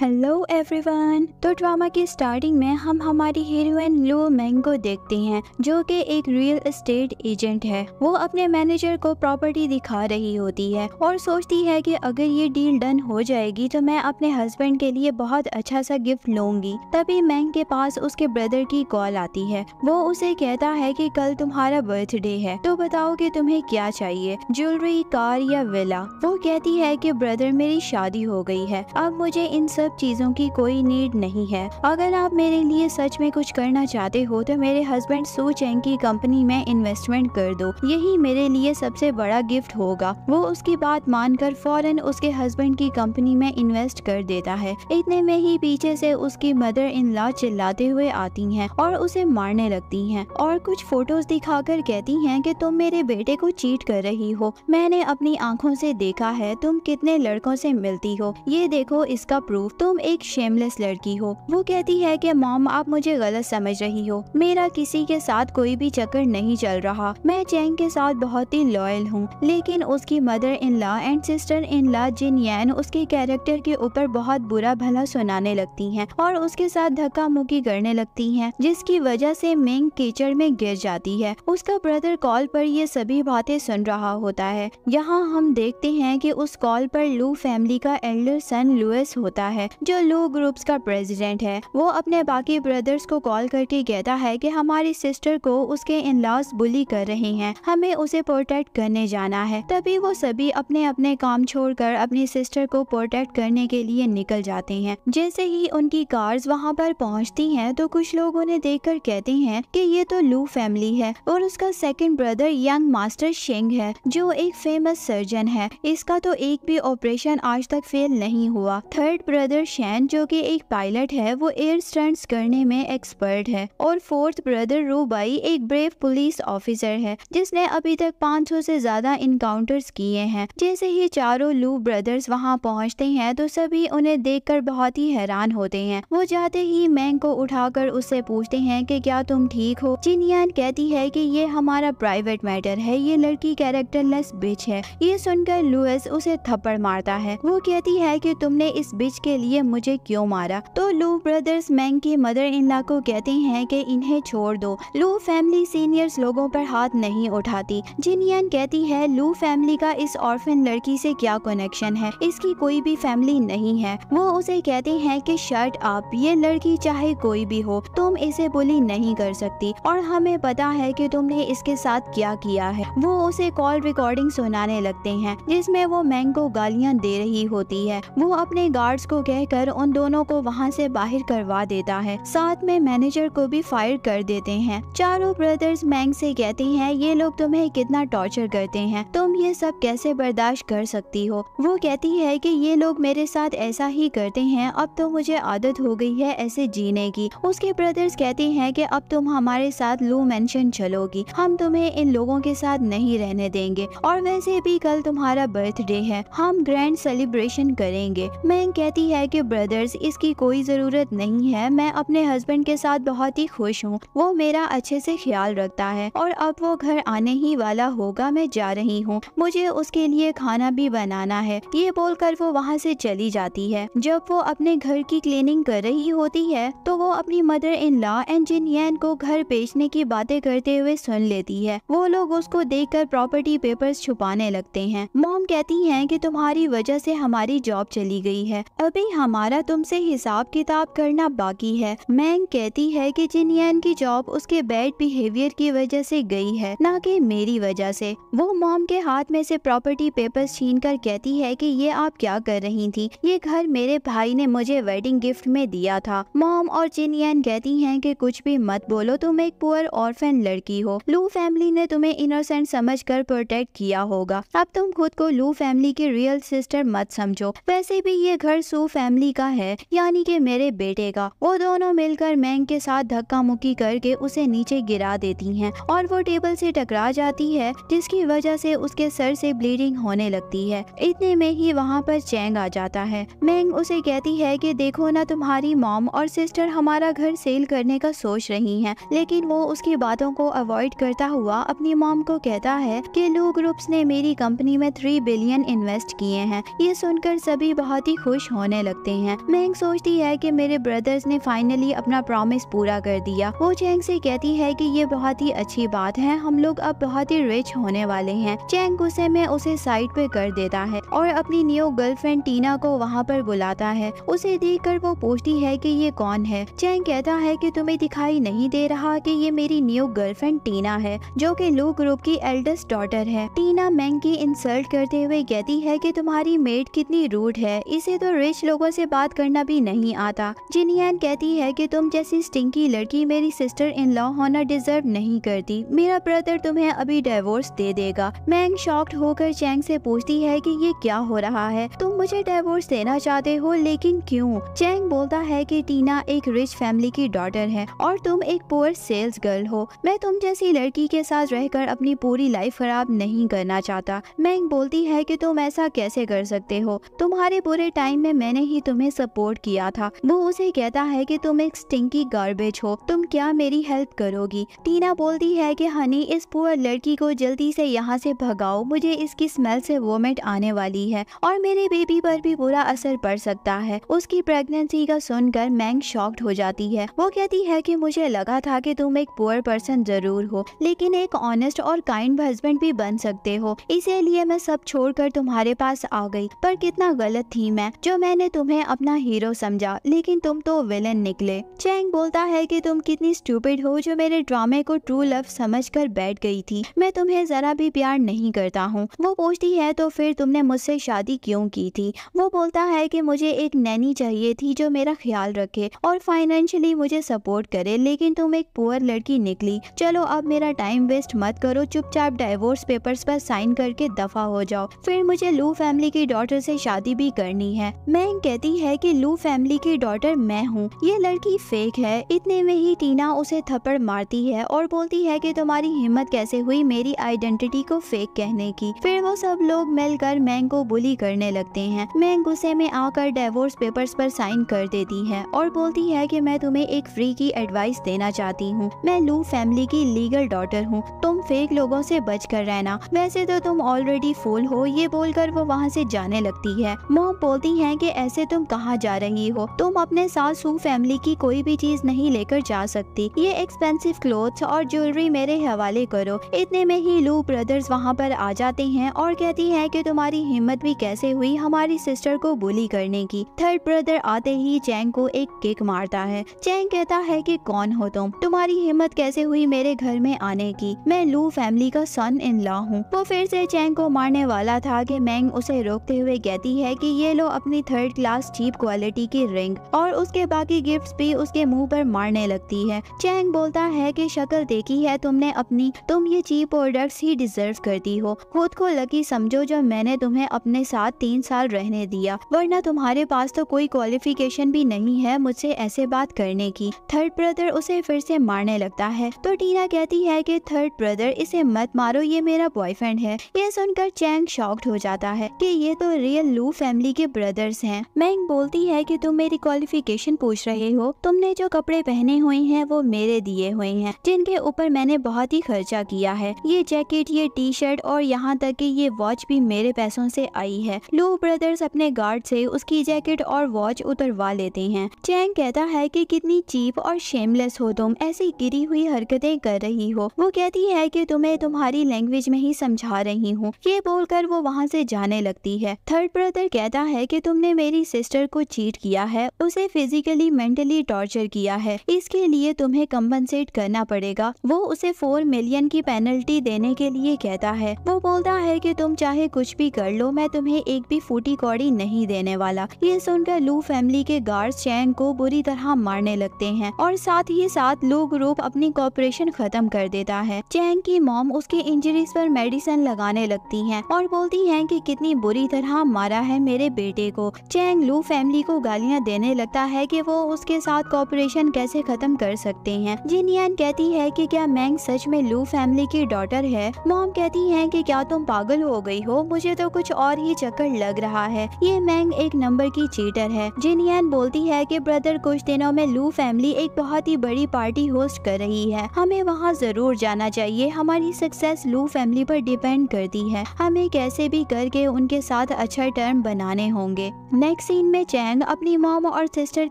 Hello everyone तो drama की starting में हम हमारी हीरोइन लो मेंग को देखते हैं जो कि एक रियल एस्टेट एजेंट है वो अपने मैनेजर को प्रॉपर्टी दिखा रही होती है और सोचती है कि अगर ये डील डन हो जाएगी तो मैं अपने हस्बैंड के लिए बहुत अच्छा सा गिफ्ट लूंगी तभी मैंग के पास उसके ब्रदर की कॉल आती है वो उसे कहता है की कल तुम्हारा बर्थडे है तो बताओ की तुम्हें क्या चाहिए ज्वेलरी कार या विला वो कहती है की ब्रदर मेरी शादी हो गई है अब मुझे इन सब सब चीज़ों की कोई नीड नहीं है अगर आप मेरे लिए सच में कुछ करना चाहते हो तो मेरे हस्बैंड सू चैंग की कंपनी में इन्वेस्टमेंट कर दो यही मेरे लिए सबसे बड़ा गिफ्ट होगा वो उसकी बात मानकर फौरन उसके हस्बैंड की कंपनी में इन्वेस्ट कर देता है इतने में ही पीछे से उसकी मदर इन लॉ चिल्लाते हुए आती हैं और उसे मारने लगती हैं और कुछ फोटोज दिखाकर कहती हैं कि तुम मेरे बेटे को चीट कर रही हो मैंने अपनी आंखों से देखा है तुम कितने लड़कों से मिलती हो ये देखो इसका प्रूफ तुम एक शेमलेस लड़की हो वो कहती है कि मॉम आप मुझे गलत समझ रही हो मेरा किसी के साथ कोई भी चक्कर नहीं चल रहा मैं चैंग के साथ बहुत ही लॉयल हूँ लेकिन उसकी mother in law and sister in law Jin Yan उसके कैरेक्टर के ऊपर बहुत बुरा भला सुनाने लगती है और उसके साथ धक्का मुक्की करने लगती है जिसकी वजह से मिंग कीचड़ में गिर जाती है उसका ब्रदर कॉल पर ये सभी बातें सुन रहा होता है यहाँ हम देखते हैं कि उस कॉल पर लू फैमिली का एल्डर सन लुइस होता है है जो लू ग्रुप्स का प्रेसिडेंट है वो अपने बाकी ब्रदर्स को कॉल करके कहता है कि हमारी सिस्टर को उसके इन लॉज बुली कर रहे हैं हमें उसे प्रोटेक्ट करने जाना है तभी वो सभी अपने अपने काम छोड़कर अपनी सिस्टर को प्रोटेक्ट करने के लिए निकल जाते हैं जैसे ही उनकी कार्स वहाँ पर पहुँचती है तो कुछ लोग उन्हें देख कर कहते हैं की ये तो लू फैमिली है और उसका सेकेंड ब्रदर यंग मास्टर शेंग है जो एक फेमस सर्जन है इसका तो एक भी ऑपरेशन आज तक फेल नहीं हुआ थर्ड ब्रदर ब्रदर शैन जो कि एक पायलट है वो एयर स्टंट्स करने में एक्सपर्ट है और फोर्थ ब्रदर रूबाई एक ब्रेव पुलिस ऑफिसर है जिसने अभी तक 500 से ज्यादा इनकाउंटर्स किए हैं जैसे ही चारों लू ब्रदर्स वहाँ पहुँचते हैं तो सभी उन्हें कर बहुत ही हैरान होते हैं वो जाते ही मैंग को कर उससे पूछते हैं की क्या तुम ठीक हो चिनियान कहती है की ये हमारा प्राइवेट मैटर है ये लड़की कैरेक्टरलेस बिच है ये सुनकर लुइस उसे थप्पड़ मारता है वो कहती है कि तुमने इस बिच के लिए मुझे क्यों मारा तो लू ब्रदर्स मैंग की मदर इन ला को कहते हैं कि इन्हें छोड़ दो लू फैमिली सीनियर्स लोगों पर हाथ नहीं उठाती जिनियन कहती है लू फैमिली का इस ऑर्फिन लड़की से क्या कनेक्शन है इसकी कोई भी फैमिली नहीं है वो उसे कहते हैं कि शर्ट आप ये लड़की चाहे कोई भी हो तुम इसे बुली नहीं कर सकती और हमें पता है कि तुमने इसके साथ क्या किया है वो उसे कॉल रिकॉर्डिंग सुनाने लगते हैं जिसमें वो मैंग को गालियां दे रही होती है वो अपने गार्ड्स को कह कहकर उन दोनों को वहाँ से बाहर करवा देता है साथ में मैनेजर को भी फायर कर देते हैं चारों ब्रदर्स मैंग से कहते हैं ये लोग तुम्हें कितना टॉर्चर करते हैं तुम ये सब कैसे बर्दाश्त कर सकती हो वो कहती है कि ये लोग मेरे साथ ऐसा ही करते हैं अब तो मुझे आदत हो गई है ऐसे जीने की उसके ब्रदर्स कहते हैं कि अब तुम हमारे साथ लू मैंशन चलोगी हम तुम्हें इन लोगों के साथ नहीं रहने देंगे और वैसे भी कल तुम्हारा बर्थडे है हम ग्रैंड सेलिब्रेशन करेंगे मैंग कहती है है कि ब्रदर्स इसकी कोई ज़रूरत नहीं है मैं अपने हस्बैंड के साथ बहुत ही खुश हूँ वो मेरा अच्छे से ख्याल रखता है और अब वो घर आने ही वाला होगा मैं जा रही हूँ मुझे उसके लिए खाना भी बनाना है ये बोलकर वो वहाँ से चली जाती है जब वो अपने घर की क्लीनिंग कर रही होती है तो वो अपनी mother in law and Jin को घर बेचने की बातें करते हुए सुन लेती है वो लोग उसको देख प्रॉपर्टी पेपर छुपाने लगते है मॉम कहती है की तुम्हारी वजह से हमारी जॉब चली गई है अभी अभी हमारा तुमसे हिसाब किताब करना बाकी है मैंग कहती है कि जिनयान की जॉब उसके बैड बिहेवियर की वजह से गई है ना कि मेरी वजह से वो मॉम के हाथ में से प्रॉपर्टी पेपर्स छीन कर कहती है कि ये आप क्या कर रही थी ये घर मेरे भाई ने मुझे वेडिंग गिफ्ट में दिया था मॉम और जिनयान कहती है की कुछ भी मत बोलो तुम एक पुअर ऑर्फेन लड़की हो लू फैमिली ने तुम्हें इनोसेंट समझ कर प्रोटेक्ट किया होगा अब तुम खुद को लू फैमिली की रियल सिस्टर मत समझो वैसे भी ये घर सूफ फैमिली का है यानी कि मेरे बेटे का वो दोनों मिलकर मैंग के साथ धक्का मुक्की करके उसे नीचे गिरा देती हैं और वो टेबल से टकरा जाती है जिसकी वजह से उसके सर से ब्लीडिंग होने लगती है इतने में ही वहाँ पर चैंग आ जाता है मैंग उसे कहती है की देखो ना तुम्हारी मॉम और सिस्टर हमारा घर सेल करने का सोच रही है लेकिन वो उसकी बातों को अवॉइड करता हुआ अपनी मॉम को कहता है की लू ग्रुप्स ने मेरी कंपनी में थ्री बिलियन इन्वेस्ट किए हैं ये सुनकर सभी बहुत ही खुश होने लगते हैं मैंग सोचती है कि मेरे ब्रदर्स ने फाइनली अपना प्रॉमिस पूरा कर दिया वो चैंग से कहती है कि ये बहुत ही अच्छी बात है हम लोग अब बहुत ही रिच होने वाले हैं चैंग गुस्से में उसे साइड पे कर देता है और अपनी न्यू गर्लफ्रेंड टीना को वहाँ पर बुलाता है उसे कर वो पूछती है की ये कौन है चैंग कहता है की तुम्हे दिखाई नहीं दे रहा की ये मेरी न्यू गर्लफ्रेंड टीना है जो की लू ग्रुप की एल्डेस्ट डॉटर है टीना मैंग की इंसल्ट करते हुए कहती है की तुम्हारी मेड कितनी रूड है इसे तो रिच लोग लोगों से बात करना भी नहीं आता जिनियन कहती है कि तुम जैसी स्टिंकी लड़की मेरी सिस्टर इन लॉ होना डिजर्व नहीं करती मेरा ब्रदर तुम्हें अभी डिवोर्स दे देगा मैंग शॉक्ड होकर चैंग से पूछती है कि ये क्या हो रहा है तुम मुझे डिवोर्स देना चाहते हो लेकिन क्यों चैंग बोलता है की टीना एक रिच फैमिली की डॉटर है और तुम एक पुअर सेल्स गर्ल हो मैं तुम जैसी लड़की के साथ रहकर अपनी पूरी लाइफ खराब नहीं करना चाहता मैंग बोलती है की तुम ऐसा कैसे कर सकते हो तुम्हारे बुरे टाइम में मैंने ही तुम्हें सपोर्ट किया था वो उसे कहता है कि तुम एक स्टिंकी गार्बेज हो तुम क्या मेरी हेल्प करोगी टीना बोलती है कि हनी इस पुअर लड़की को जल्दी से यहाँ से भगाओ मुझे इसकी स्मेल से वोमिट आने वाली है और मेरे बेबी पर भी बुरा असर पड़ सकता है उसकी प्रेगनेंसी का सुनकर मैंग शॉक्ड हो जाती है वो कहती है की मुझे लगा था की तुम एक पुअर पर्सन जरूर हो लेकिन एक ऑनेस्ट और काइंड हस्बैंड भी बन सकते हो इसीलिए मैं सब छोड़ तुम्हारे पास आ गई पर कितना गलत थी मैं जो मैंने तुम्हें अपना हीरो समझा लेकिन तुम तो विलन निकले चैंग बोलता है कि तुम कितनी स्टूपिड हो जो मेरे ड्रामे को ट्रू लव समझ कर बैठ गई थी मैं तुम्हें जरा भी प्यार नहीं करता हूँ वो पूछती है तो फिर तुमने मुझसे शादी क्यों की थी वो बोलता है कि मुझे एक नैनी चाहिए थी जो मेरा ख्याल रखे और फाइनेंशियली मुझे सपोर्ट करे लेकिन तुम एक पुअर लड़की निकली चलो अब मेरा टाइम वेस्ट मत करो चुपचाप डाइवोर्स पेपर्स पर साइन करके दफा हो जाओ फिर मुझे लू फैमिली की डॉटर से शादी भी करनी है मैंग कहती है कि लू फैमिली की डॉटर मैं हूँ ये लड़की फेक है इतने में ही टीना उसे थप्पड़ मारती है और बोलती है कि तुम्हारी हिम्मत कैसे हुई मेरी आइडेंटिटी को फेक कहने की फिर वो सब लोग मिलकर मैंग को बुली करने लगते हैं मैंग गुस्से में आकर डेवोर्स पेपर्स पर साइन कर देती है और बोलती है कि मैं तुम्हें एक फ्री की एडवाइस देना चाहती हूँ मैं लू फैमिली की लीगल डॉटर हूँ तुम फेक लोगों से कर रहना वैसे तो तुम ऑलरेडी फूल हो ये बोलकर वो वहाँ से जाने लगती है मोम बोलती है की से तुम कहाँ जा रही हो तुम अपने साथ सू फैमिली की कोई भी चीज नहीं लेकर जा सकती ये एक्सपेंसिव क्लोथ और ज्वेलरी मेरे हवाले करो इतने में ही लू ब्रदर्स वहाँ पर आ जाते हैं और कहती है की तुम्हारी हिम्मत भी कैसे हुई हमारी सिस्टर को बोली करने की थर्ड ब्रदर आते ही चैंग को एक किक मारता है चैंग कहता है की कौन हो तुम तुम्हारी हिम्मत कैसे हुई मेरे घर में आने की मैं लू फैमिली का सन इन लॉ हूँ वो फिर से चैंग को मारने वाला था की मैंग उसे रोकते हुए कहती है की ये लो अपनी थर्ड क्लास चीप क्वालिटी की रिंग और उसके बाकी गिफ्ट्स भी उसके मुंह पर मारने लगती है चैंग बोलता है कि शक्ल देखी है तुमने अपनी तुम ये चीप प्रोडक्ट्स ही डिजर्व करती हो खुद को लकी समझो जब मैंने तुम्हें अपने साथ तीन साल रहने दिया वरना तुम्हारे पास तो कोई क्वालिफिकेशन भी नहीं है मुझसे ऐसे बात करने की थर्ड ब्रदर उसे फिर से मारने लगता है तो टीना कहती है कि थर्ड ब्रदर इसे मत मारो ये मेरा बॉयफ्रेंड है ये सुनकर चैंग शॉक्ड हो जाता है कि ये तो रियल लू फैमिली के ब्रदर्स हैं मैंग बोलती है कि तुम मेरी क्वालिफिकेशन पूछ रहे हो तुमने जो कपड़े पहने हुए हैं वो मेरे दिए हुए हैं जिनके ऊपर मैंने बहुत ही खर्चा किया है ये जैकेट ये टी शर्ट और यहाँ तक की ये वॉच भी मेरे पैसों से आई है लू ब्रदर्स अपने गार्ड से उसकी जैकेट और वॉच उतरवा लेते हैं चैंग कहता है कि कितनी चीप और शेमलेस हो तुम ऐसी गिरी हुई हरकतें कर रही हो वो कहती है की तुम्हें तुम्हारी लैंग्वेज में ही समझा रही हूँ ये बोलकर वो वहाँ से जाने लगती है थर्ड ब्रदर कहता है की तुमने मेरी मेरी सिस्टर को चीट किया है उसे फिजिकली मेंटली टॉर्चर किया है इसके लिए तुम्हें कम्पनसेट करना पड़ेगा वो उसे फोर मिलियन की पेनल्टी देने के लिए कहता है वो बोलता है कि तुम चाहे कुछ भी कर लो मैं तुम्हें एक भी फूटी कौड़ी नहीं देने वाला ये सुनकर लू फैमिली के गार्ड चैंग को बुरी तरह मारने लगते हैं और साथ ही साथ लू ग्रुप अपनी कॉपरेशन खत्म कर देता है चैंग की मॉम उसके इंजरीज पर मेडिसिन लगाने लगती है और बोलती है की कि कितनी बुरी तरह मारा है मेरे बेटे को चैंग चैंग लू फैमिली को गालियां देने लगता है कि वो उसके साथ कॉपरेशन कैसे खत्म कर सकते हैं जिनियन कहती है कि क्या मैंग सच में लू फैमिली की डॉटर है मॉम कहती है कि क्या तुम पागल हो गई हो मुझे तो कुछ और ही चक्कर लग रहा है ये मैंग एक नंबर की चीटर है जिनियन बोलती है की ब्रदर कुछ दिनों में लू फैमिली एक बहुत ही बड़ी पार्टी होस्ट कर रही है हमें वहाँ जरूर जाना चाहिए हमारी सक्सेस लू फैमिली पर डिपेंड करती है हमें कैसे भी करके उनके साथ अच्छा टर्म बनाने होंगे एक सीन में चैन अपनी मोम और सिस्टर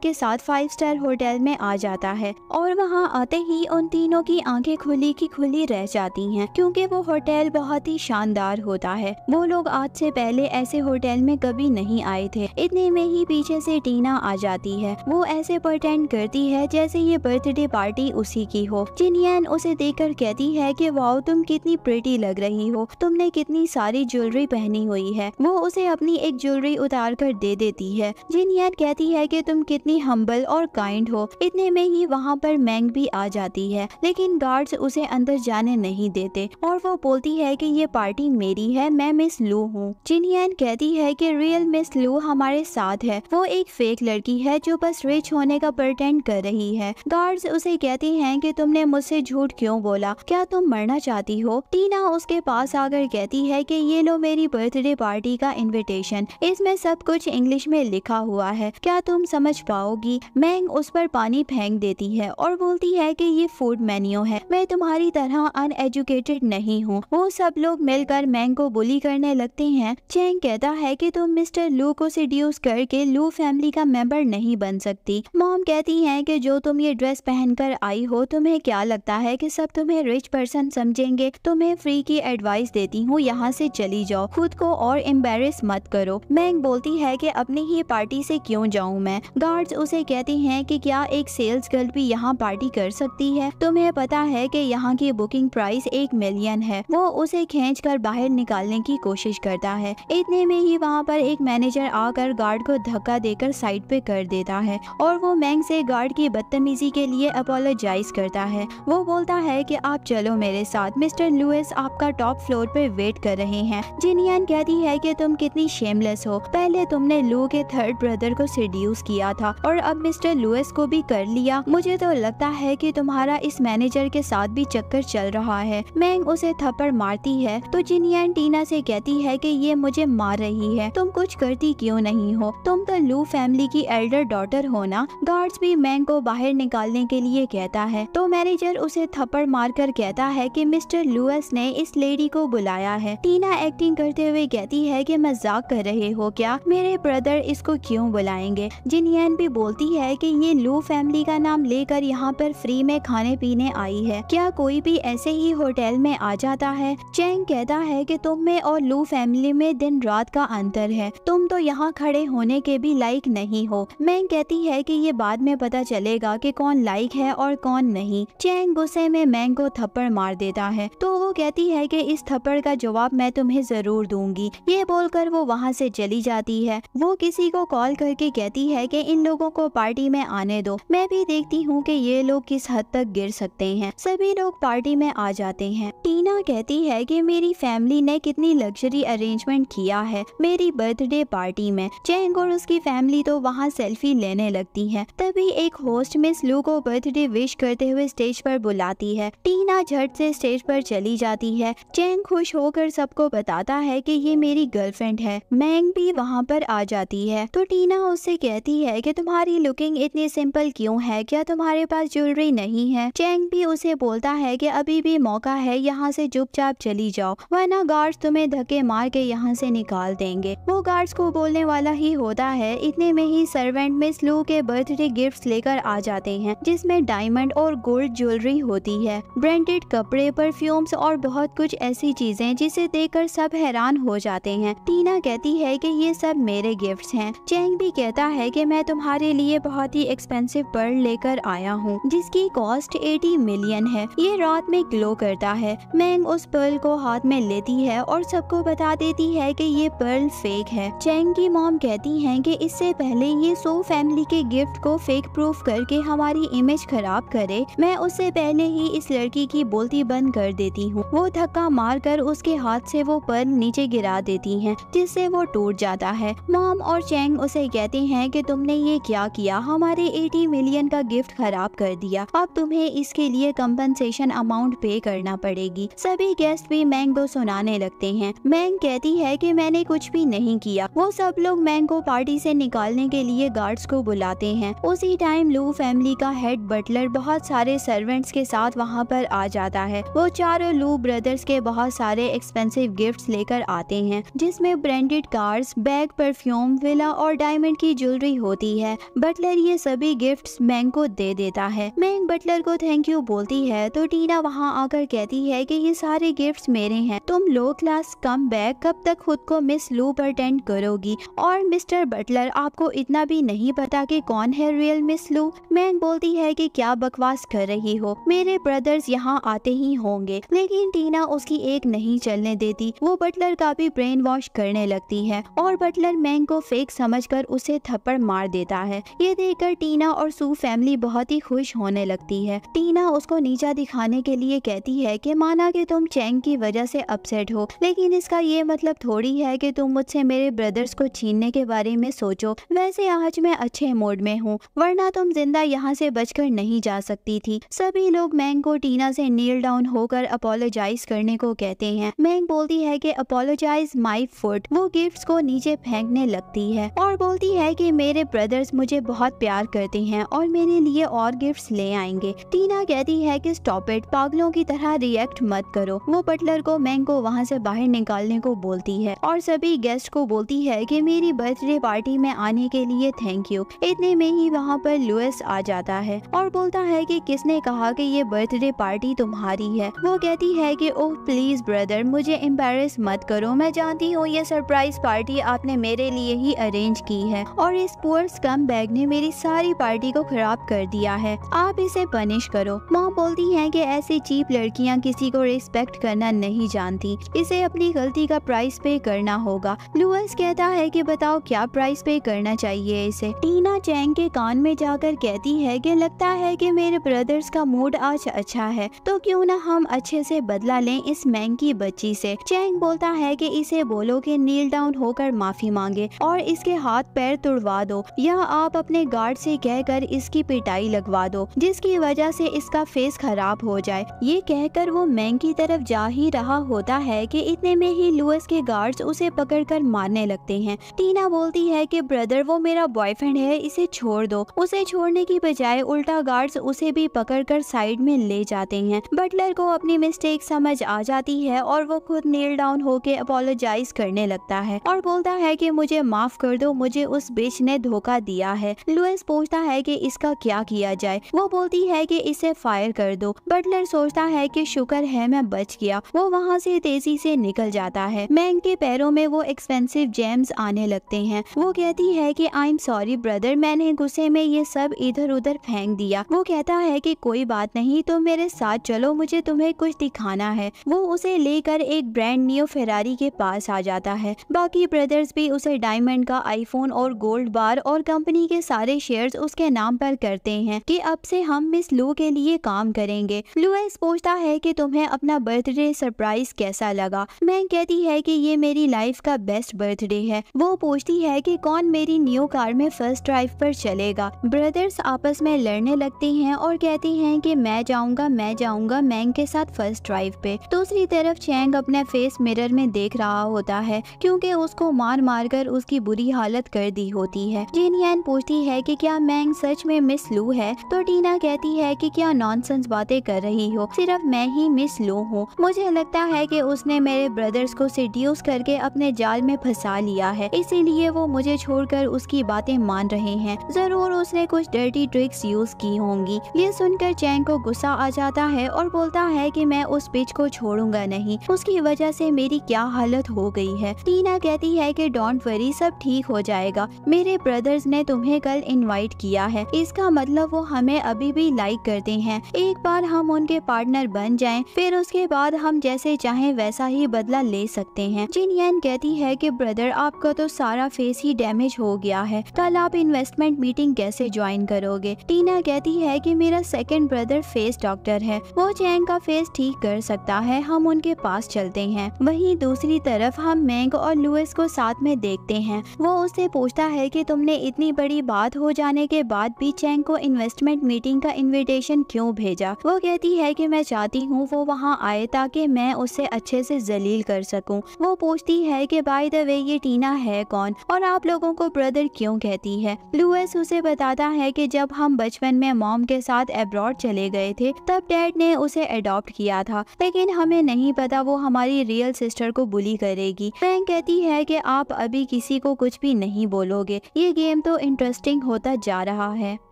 के साथ फाइव स्टार होटल में आ जाता है और वहाँ आते ही उन तीनों की आंखें खुली की खुली रह जाती हैं क्योंकि वो होटल बहुत ही शानदार होता है वो लोग आज से पहले ऐसे होटल में कभी नहीं आए थे इतने में ही पीछे से टीना आ जाती है वो ऐसे परटेंड करती है जैसे ये बर्थडे पार्टी उसी की हो चिनियन उसे देख कहती है की वाओ तुम कितनी प्रिटी लग रही हो तुमने कितनी सारी ज्वेलरी पहनी हुई है वो उसे अपनी एक ज्वेलरी उतार कर दे देती देती है जिनयन कहती है कि तुम कितनी हम्बल और काइंड हो इतने में ही वहाँ पर मैंग भी आ जाती है लेकिन गार्ड्स उसे अंदर जाने नहीं देते और वो बोलती है कि ये पार्टी मेरी है मैं मिस लू हूँ जिनयन कहती है कि रियल मिस लू हमारे साथ है वो एक फेक लड़की है जो बस रिच होने का प्रटेंड कर रही है गार्ड्स उसे कहते हैं की तुमने मुझसे झूठ क्यों बोला क्या तुम मरना चाहती हो टीना उसके पास आकर कहती है की ये लो मेरी बर्थडे पार्टी का इन्विटेशन इसमें सब कुछ इंग्लिश इंग्लिश में लिखा हुआ है क्या तुम समझ पाओगी मैंग उस पर पानी फेंक देती है और बोलती है कि ये फूड मेन्यू है मैं तुम्हारी तरह अनएजुकेटेड नहीं हूँ वो सब लोग मिलकर मैंग को बुली करने लगते हैं चैंग कहता है कि तुम मिस्टर लू को सिड्यूस करके लू फैमिली का मेंबर नहीं बन सकती मॉम कहती है कि जो तुम ये ड्रेस पहनकर आई हो तुम्हें क्या लगता है कि सब तुम्हें रिच पर्सन समझेंगे तुम्हें फ्री की एडवाइस देती हूँ यहाँ से चली जाओ खुद को और एम्बेस मत करो मैंग बोलती है कि अपने अपनी ही पार्टी से क्यों जाऊं मैं गार्ड्स उसे कहते हैं कि क्या एक सेल्स गर्ल भी यहाँ पार्टी कर सकती है तुम्हें पता है कि यहाँ की बुकिंग प्राइस एक मिलियन है वो उसे खींच कर बाहर निकालने की कोशिश करता है इतने में ही वहाँ पर एक मैनेजर आकर गार्ड को धक्का देकर साइड पे कर देता है और वो मैंग से गार्ड की बदतमीजी के लिए अपोलोजाइज करता है वो बोलता है की आप चलो मेरे साथ मिस्टर लुइस आपका टॉप फ्लोर पे वेट कर रहे हैं जिनियन कहती है की तुम कितनी शेमलेस हो पहले तुमने लू लू के थर्ड ब्रदर को सीड्यूस किया था और अब मिस्टर लुइस को भी कर लिया मुझे तो लगता है कि तुम्हारा इस मैनेजर के साथ भी चक्कर चल रहा है मैंग उसे थप्पड़ मारती है तो जिनियन टीना से कहती है कि ये मुझे मार रही है तुम कुछ करती क्यों नहीं हो तुम तो लू फैमिली की एल्डर डॉटर हो ना गार्ड्स भी मैंग को बाहर निकालने के लिए कहता है तो मैनेजर उसे थप्पड़ मार कर कहता है कि मिस्टर लुइस ने इस लेडी को बुलाया है टीना एक्टिंग करते हुए कहती है कि मजाक कर रहे हो क्या मेरे ब्रदर मदर इसको क्यों बुलाएंगे जिनयन भी बोलती है कि ये लू फैमिली का नाम लेकर यहाँ पर फ्री में खाने पीने आई है क्या कोई भी ऐसे ही होटल में आ जाता है चैंग कहता है कि तुम में और लू फैमिली में दिन रात का अंतर है तुम तो यहाँ खड़े होने के भी लाइक नहीं हो मैंग कहती है की ये बाद में पता चलेगा की कौन लाइक है और कौन नहीं चैंग गुस्से में मैंग को थप्पड़ मार देता है तो वो कहती है की इस थप्पड़ का जवाब मैं तुम्हें जरूर दूंगी ये बोलकर वो वहाँ से चली जाती है वो वो किसी को कॉल करके कहती है कि इन लोगों को पार्टी में आने दो मैं भी देखती हूँ कि ये लोग किस हद तक गिर सकते हैं सभी लोग पार्टी में आ जाते हैं टीना कहती है कि मेरी फैमिली ने कितनी लग्जरी अरेंजमेंट किया है मेरी बर्थडे पार्टी में चैंग और उसकी फैमिली तो वहाँ सेल्फी लेने लगती है तभी एक होस्ट मिस लू को बर्थडे विश करते हुए स्टेज पर बुलाती है टीना झट से स्टेज पर चली जाती है चैंग खुश होकर सबको बताता है की ये मेरी गर्लफ्रेंड है मैंग भी वहाँ पर आ जाती जाती है तो टीना उससे कहती है कि तुम्हारी लुकिंग इतनी सिंपल क्यों है क्या तुम्हारे पास ज्वेलरी नहीं है चैंग भी उसे बोलता है कि अभी भी मौका है यहाँ से चुपचाप चली जाओ वरना गार्ड्स तुम्हें धक्के मार के यहाँ से निकाल देंगे वो गार्ड्स को बोलने वाला ही होता है इतने में ही सर्वेंट मिस लू के बर्थडे गिफ्ट लेकर आ जाते हैं जिसमें डायमंड और गोल्ड ज्वेलरी होती है ब्रांडेड कपड़े परफ्यूम्स और बहुत कुछ ऐसी चीजें जिसे देखकर सब हैरान हो जाते हैं टीना कहती है कि ये सब मेरे गिफ्ट गिफ्ट्स हैं चेंग भी कहता है कि मैं तुम्हारे लिए बहुत ही एक्सपेंसिव बर्ड लेकर आया हूँ जिसकी कॉस्ट एटी मिलियन है ये रात में ग्लो करता है मैंग उस पर्ल को हाथ में लेती है और सबको बता देती है की ये पर्ल फेक है चैंग की मॉम कहती है की इससे पहले ये सो फैमिली के गिफ्ट को फेक प्रूफ करके हमारी इमेज खराब करे मैं उससे पहले ही इस लड़की की बोलती बंद कर देती हूँ वो धक्का मार कर उसके हाथ से वो पर्ल नीचे गिरा देती है जिससे वो टूट जाता है मॉम और चैंग उसे कहते हैं कि तुमने ये क्या किया हमारे 80 मिलियन का गिफ्ट खराब कर दिया अब तुम्हें इसके लिए कम्पनसेशन अमाउंट पे करना पड़ेगी सभी गेस्ट भी मैंग को सुनाने लगते हैं मैंग कहती है कि मैंने कुछ भी नहीं किया वो सब लोग मैंग को पार्टी से निकालने के लिए गार्ड्स को बुलाते हैं उसी टाइम लू फैमिली का हेड बटलर बहुत सारे सर्वेंट्स के साथ वहाँ पर आ जाता है वो चारों लू ब्रदर्स के बहुत सारे एक्सपेंसिव गिफ्ट लेकर आते हैं जिसमे branded cars bag perfume villa और डायमंड की ज्वेलरी होती है बटलर ये सभी गिफ्ट्स मैंग को दे देता है मैंग बटलर को थैंक यू बोलती है तो टीना वहाँ आकर कहती है कि ये सारे गिफ्ट्स मेरे हैं तुम लो क्लास कम बैक कब तक खुद को मिस लू अटेंड करोगी और मिस्टर बटलर आपको इतना भी नहीं पता की कौन है रियल मिस लू मैंग बोलती है की क्या बकवास कर रही हो मेरे ब्रदर्स यहाँ आते ही होंगे लेकिन टीना उसकी एक नहीं चलने देती वो बटलर का भी ब्रेन वॉश करने लगती है और बटलर मैंग को फेक समझकर उसे थप्पड़ मार देता है ये देखकर टीना और सू फैमिली बहुत ही खुश होने लगती है टीना उसको नीचा दिखाने के लिए कहती है कि माना कि तुम चैंग की वजह से अपसेट हो लेकिन इसका ये मतलब थोड़ी है कि तुम मुझसे मेरे ब्रदर्स को छीनने के बारे में सोचो वैसे आज मैं अच्छे मूड में हूँ वरना तुम जिंदा यहाँ से बचकर नहीं जा सकती थी सभी लोग मैंग को टीना से नील डाउन होकर अपोलोजाइज करने को कहते हैं मैंग बोलती है कि अपोलोजाइज माई फुट वो गिफ्ट को नीचे फेंकने लगती रखती है और बोलती है कि मेरे ब्रदर्स मुझे बहुत प्यार करते हैं और मेरे लिए और गिफ्ट्स ले आएंगे टीना कहती है कि स्टॉप इट पागलों की तरह रिएक्ट मत करो वो बटलर को मैंग वहाँ से बाहर निकालने को बोलती है और सभी गेस्ट को बोलती है कि मेरी बर्थडे पार्टी में आने के लिए थैंक यू इतने में ही वहाँ पर लुइस आ जाता है और बोलता है कि किसने कहा कि ये बर्थडे पार्टी तुम्हारी है वो कहती है कि ओह प्लीज ब्रदर मुझे एम्बेरस मत करो मैं जानती हूँ ये सरप्राइज पार्टी आपने मेरे लिए यही अरेंज की है और इस पुअर स्कम बैग ने मेरी सारी पार्टी को खराब कर दिया है आप इसे पनिश करो माँ बोलती है कि ऐसी चीप लड़कियाँ किसी को रिस्पेक्ट करना नहीं जानती इसे अपनी गलती का प्राइस पे करना होगा लुअस कहता है की बताओ क्या प्राइस पे करना चाहिए इसे टीना चैंग के कान में जाकर कहती है कि लगता है कि मेरे ब्रदर्स का मूड आज अच्छा है तो क्यों ना हम अच्छे से बदला लें इस मैंग की बच्ची से चैंग बोलता है कि इसे बोलो कि नील डाउन होकर माफी मांगे और इसके हाथ पैर तुड़वा दो या आप अपने गार्ड से कहकर इसकी पिटाई लगवा दो जिसकी वजह से इसका फेस खराब हो जाए ये कहकर वो मैंग की तरफ जा ही रहा होता है कि इतने में ही लुइस के गार्ड्स उसे पकड़कर मारने लगते हैं टीना बोलती है कि ब्रदर वो मेरा बॉयफ्रेंड है इसे छोड़ दो उसे छोड़ने की बजाय उल्टा गार्ड्स उसे भी पकड़कर साइड में ले जाते हैं बटलर को अपनी मिस्टेक समझ आ जाती है और वो खुद नील डाउन होकर अपोलोजाइज करने लगता है और बोलता है की मुझे माफ कर दो मुझे उस बिच ने धोखा दिया है लुइस पूछता है कि इसका क्या किया जाए वो बोलती है कि इसे फायर कर दो बटलर सोचता है कि शुक्र है मैं बच गया वो वहाँ से तेजी से निकल जाता है मैंग के पैरों में वो एक्सपेंसिव जेम्स आने लगते हैं वो कहती है कि आई एम सॉरी ब्रदर मैंने गुस्से में ये सब इधर उधर फेंक दिया वो कहता है कि कोई बात नहीं तुम तो मेरे साथ चलो मुझे तुम्हें कुछ दिखाना है वो उसे लेकर एक ब्रांड न्यू फेरारी के पास आ जाता है बाकी ब्रदर्स भी उसे डायमंड डायमंड का आईफोन और गोल्ड बार और कंपनी के सारे शेयर्स उसके नाम पर करते हैं कि अब से हम मिस लू के लिए काम करेंगे लुएस पूछता है कि तुम्हें अपना बर्थडे सरप्राइज कैसा लगा मैं कहती है कि ये मेरी लाइफ का बेस्ट बर्थडे है वो पूछती है कि कौन मेरी न्यू कार में फर्स्ट ड्राइव पर चलेगा ब्रदर्स आपस में लड़ने लगते हैं और कहते हैं कि मैं जाऊंगा मैं जाऊंगा मैंग के साथ फर्स्ट ड्राइव पे दूसरी तरफ चैंग अपने फेस मिरर में देख रहा होता है क्योंकि उसको मार मार कर उसकी की बुरी हालत कर दी होती है जीन यान पूछती है कि क्या मैंग सच में मिस लू है तो टीना कहती है कि क्या नॉनसेंस बातें कर रही हो सिर्फ मैं ही मिस लू हूँ मुझे लगता है कि उसने मेरे ब्रदर्स को सिड्यूस करके अपने जाल में फंसा लिया है इसीलिए वो मुझे छोड़कर उसकी बातें मान रहे हैं जरूर उसने कुछ डर्टी ट्रिक्स यूज की होंगी ये सुनकर चैंग को गुस्सा आ जाता है और बोलता है की मैं उस पिच को छोड़ूंगा नहीं उसकी वजह से मेरी क्या हालत हो गयी है टीना कहती है की डोंट वरी सब ठीक हो जाएगा मेरे ब्रदर्स ने तुम्हें कल इनवाइट किया है इसका मतलब वो हमें अभी भी लाइक करते हैं एक बार हम उनके पार्टनर बन जाएं फिर उसके बाद हम जैसे चाहें वैसा ही बदला ले सकते हैं यन कहती है कि ब्रदर आपका तो सारा फेस ही डैमेज हो गया है कल आप इन्वेस्टमेंट मीटिंग कैसे ज्वाइन करोगे टीना कहती है की मेरा सेकेंड ब्रदर फेस डॉक्टर है वो चैंग का फेस ठीक कर सकता है हम उनके पास चलते हैं वहीं दूसरी तरफ हम मैंग और लुइस को साथ में देखते हैं हैं वो उससे पूछता है कि तुमने इतनी बड़ी बात हो जाने के बाद भी चैंग को इन्वेस्टमेंट मीटिंग का इनविटेशन क्यों भेजा वो कहती है कि मैं चाहती हूँ वो वहाँ आए ताकि मैं उसे अच्छे से जलील कर सकूँ वो पूछती है कि बाय द वे ये टीना है कौन और आप लोगों को ब्रदर क्यों कहती है लुएस उसे बताता है कि जब हम बचपन में मॉम के साथ एब्रॉड चले गए थे तब डैड ने उसे अडॉप्ट किया था लेकिन हमें नहीं पता वो हमारी रियल सिस्टर को बुली करेगी फ्रैंक कहती है कि आप अभी किसी को कुछ भी नहीं बोलोगे ये गेम तो इंटरेस्टिंग होता जा रहा है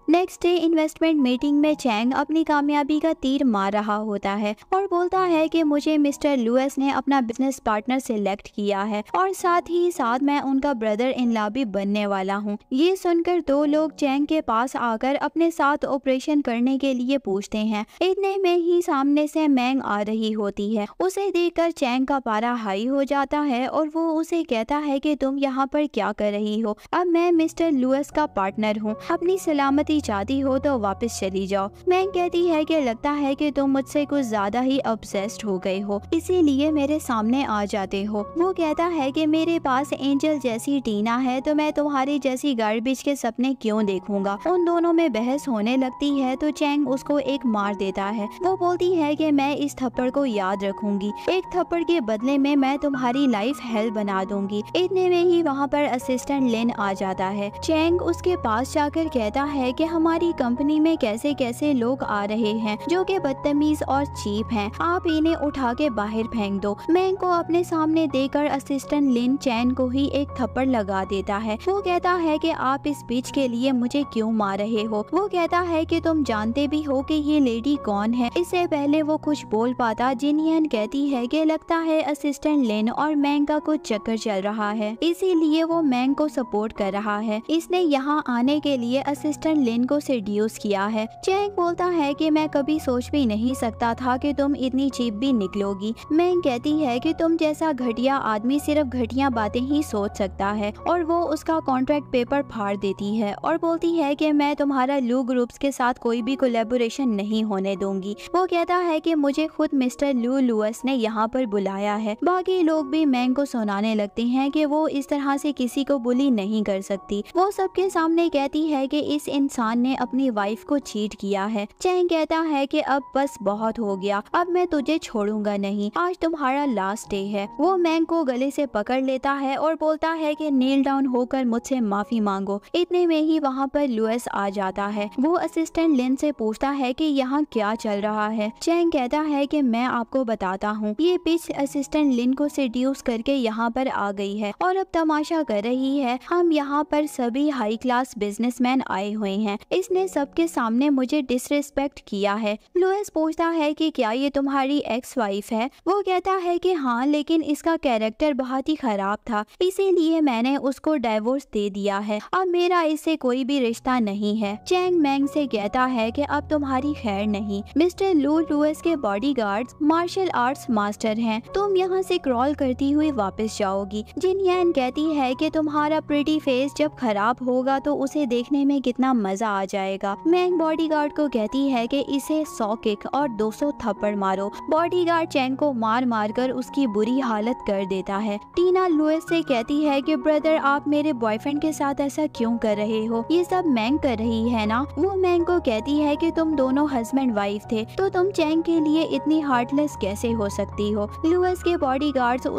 नेक्स्ट डे इन्वेस्टमेंट मीटिंग में चैंग अपनी कामयाबी का तीर मार रहा होता है और बोलता है कि मुझे मिस्टर लुएस ने अपना बिजनेस पार्टनर सिलेक्ट किया है और साथ ही साथ मैं उनका ब्रदर इन लॉ भी बनने वाला हूँ ये सुनकर दो लोग चैंग के पास आकर अपने साथ ऑपरेशन करने के लिए पूछते हैं इतने में ही सामने से मैंग आ रही होती है उसे कर चैंग का पारा हाई हो जाता है और वो उसे कहता है की तुम यहाँ पर क्या कर रही हो अब मैं मिस्टर लुएस का पार्टनर हूँ अपनी सलामती सख्ती चाहती हो तो वापस चली जाओ मैं कहती है कि लगता है कि तुम मुझसे कुछ ज्यादा ही अपसेस्ड हो गए हो इसीलिए मेरे सामने आ जाते हो वो कहता है कि मेरे पास एंजल जैसी टीना है तो मैं तुम्हारी जैसी गार्बेज के सपने क्यों देखूंगा उन दोनों में बहस होने लगती है तो चैंग उसको एक मार देता है वो बोलती है की मैं इस थप्पड़ को याद रखूंगी एक थप्पड़ के बदले में मैं तुम्हारी लाइफ हेल बना दूंगी इतने में ही वहाँ पर असिस्टेंट लेन आ जाता है चैंग उसके पास जाकर कहता है कि कि हमारी कंपनी में कैसे कैसे लोग आ रहे हैं जो कि बदतमीज और चीप हैं आप इन्हें उठा के बाहर फेंक दो मैंग को अपने सामने देकर असिस्टेंट लिन चैन को ही एक थप्पड़ लगा देता है वो कहता है कि आप इस बीच के लिए मुझे क्यों मार रहे हो वो कहता है कि तुम जानते भी हो कि ये लेडी कौन है इससे पहले वो कुछ बोल पाता जिनियन कहती है कि लगता है असिस्टेंट लिन और मैंग का कुछ चक्कर चल रहा है इसीलिए वो मैंग को सपोर्ट कर रहा है इसने यहाँ आने के लिए असिस्टेंट एलेन को सिड्यूस किया है जैक बोलता है कि मैं कभी सोच भी नहीं सकता था कि तुम इतनी चीप भी निकलोगी मैं कहती है कि तुम जैसा घटिया आदमी सिर्फ घटिया बातें ही सोच सकता है और वो उसका कॉन्ट्रैक्ट पेपर फाड़ देती है और बोलती है कि मैं तुम्हारा लू ग्रुप्स के साथ कोई भी कोलेबोरेशन नहीं होने दूंगी वो कहता है कि मुझे खुद मिस्टर लू लुअस ने यहाँ पर बुलाया है बाकी लोग भी मैंग को सुनाने लगते हैं कि वो इस तरह से किसी को बुली नहीं कर सकती वो सबके सामने कहती है कि इस इंसान इंसान ने अपनी वाइफ को चीट किया है चैंग कहता है कि अब बस बहुत हो गया अब मैं तुझे छोड़ूंगा नहीं आज तुम्हारा लास्ट डे है वो मैंग को गले से पकड़ लेता है और बोलता है कि नील डाउन होकर मुझसे माफी मांगो इतने में ही वहाँ पर लुएस आ जाता है वो असिस्टेंट लिन से पूछता है की यहाँ क्या चल रहा है चैंग कहता है की मैं आपको बताता हूँ ये पिच असिस्टेंट लिन को सीड्यूस करके यहाँ पर आ गई है और अब तमाशा कर रही है हम यहाँ पर सभी हाई क्लास बिजनेसमैन आए हुए हैं हैं इसने सबके सामने मुझे डिसरिस्पेक्ट किया है लुइस पूछता है कि क्या ये तुम्हारी एक्स वाइफ है वो कहता है कि हाँ लेकिन इसका कैरेक्टर बहुत ही खराब था इसीलिए मैंने उसको डाइवोर्स दे दिया है अब मेरा इससे कोई भी रिश्ता नहीं है चैंग मैंग से कहता है कि अब तुम्हारी खैर नहीं मिस्टर लू लुइस के गार्ड मार्शल आर्ट्स मास्टर है तुम यहाँ से क्रॉल करती हुई वापस जाओगी जिन कहती है की तुम्हारा प्रिटी फेस जब खराब होगा तो उसे देखने में कितना मजा मजा आ जाएगा मैंग बॉडी को कहती है कि इसे सौ किक और 200 थप्पड़ मारो गार्ड चैंग को मार मार कर उसकी बुरी हालत कर देता है टीना लुएस से कहती है कि ब्रदर आप मेरे बॉयफ्रेंड के साथ ऐसा क्यों कर रहे हो ये सब मैंग कर रही है ना वो मैंग को कहती है कि तुम दोनों हस्बैंड वाइफ थे तो तुम चैंग के लिए इतनी हार्टलेस कैसे हो सकती हो लुएस के बॉडी